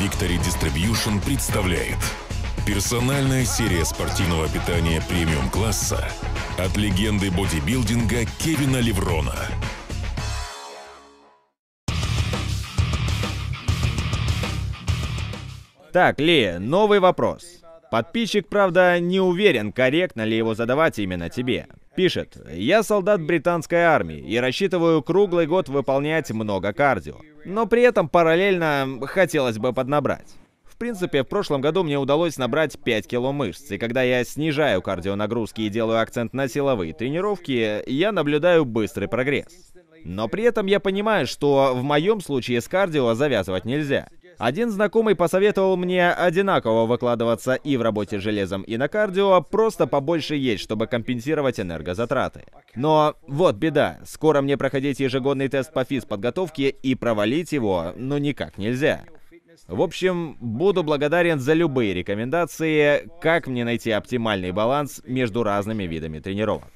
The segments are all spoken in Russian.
Victory Distribution представляет Персональная серия спортивного питания премиум-класса от легенды бодибилдинга Кевина Леврона – Так, Ли, новый вопрос. Подписчик, правда, не уверен, корректно ли его задавать именно тебе. Пишет, я солдат британской армии и рассчитываю круглый год выполнять много кардио но при этом параллельно хотелось бы поднабрать. В принципе, в прошлом году мне удалось набрать 5 кило мышц, и когда я снижаю кардионагрузки и делаю акцент на силовые тренировки, я наблюдаю быстрый прогресс. Но при этом я понимаю, что в моем случае с кардио завязывать нельзя. Один знакомый посоветовал мне одинаково выкладываться и в работе с железом, и на кардио, просто побольше есть, чтобы компенсировать энергозатраты. Но вот беда, скоро мне проходить ежегодный тест по физподготовке и провалить его, ну никак нельзя. В общем, буду благодарен за любые рекомендации, как мне найти оптимальный баланс между разными видами тренировок.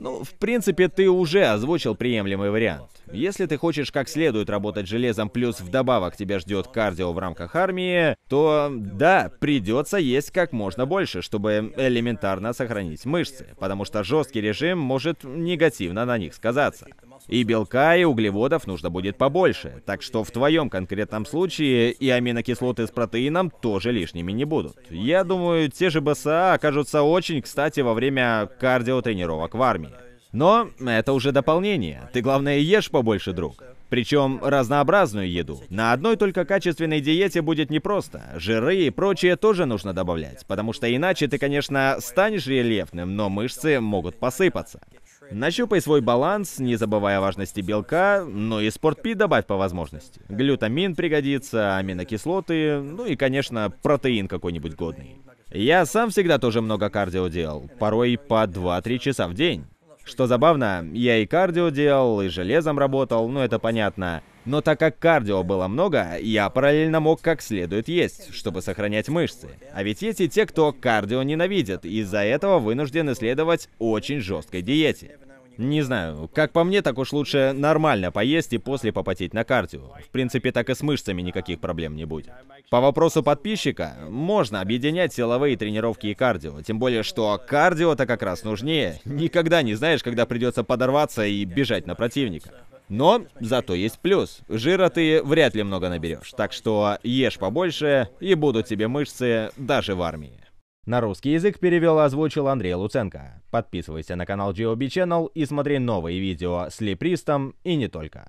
Ну, в принципе, ты уже озвучил приемлемый вариант. Если ты хочешь как следует работать железом, плюс вдобавок тебя ждет кардио в рамках армии, то да, придется есть как можно больше, чтобы элементарно сохранить мышцы, потому что жесткий режим может негативно на них сказаться. И белка, и углеводов нужно будет побольше. Так что в твоем конкретном случае и аминокислоты с протеином тоже лишними не будут. Я думаю, те же БСА окажутся очень кстати во время кардиотренировок в армии. Но это уже дополнение. Ты, главное, ешь побольше, друг. Причем разнообразную еду. На одной только качественной диете будет непросто. Жиры и прочее тоже нужно добавлять, потому что иначе ты, конечно, станешь рельефным, но мышцы могут посыпаться. Нащупай свой баланс, не забывая о важности белка, ну и спортпи добавь по возможности. Глютамин пригодится, аминокислоты, ну и, конечно, протеин какой-нибудь годный. Я сам всегда тоже много кардио делал, порой по 2-3 часа в день. Что забавно, я и кардио делал, и железом работал, ну это понятно. Но так как кардио было много, я параллельно мог как следует есть, чтобы сохранять мышцы. А ведь есть и те, кто кардио ненавидит, и из-за этого вынуждены следовать очень жесткой диете. Не знаю, как по мне, так уж лучше нормально поесть и после попотеть на кардио. В принципе, так и с мышцами никаких проблем не будет. По вопросу подписчика, можно объединять силовые тренировки и кардио. Тем более, что кардио-то как раз нужнее. Никогда не знаешь, когда придется подорваться и бежать на противника. Но зато есть плюс. Жира ты вряд ли много наберешь, так что ешь побольше, и будут тебе мышцы даже в армии. На русский язык перевел и озвучил Андрей Луценко. Подписывайся на канал GeoB Channel и смотри новые видео с Липристом и не только.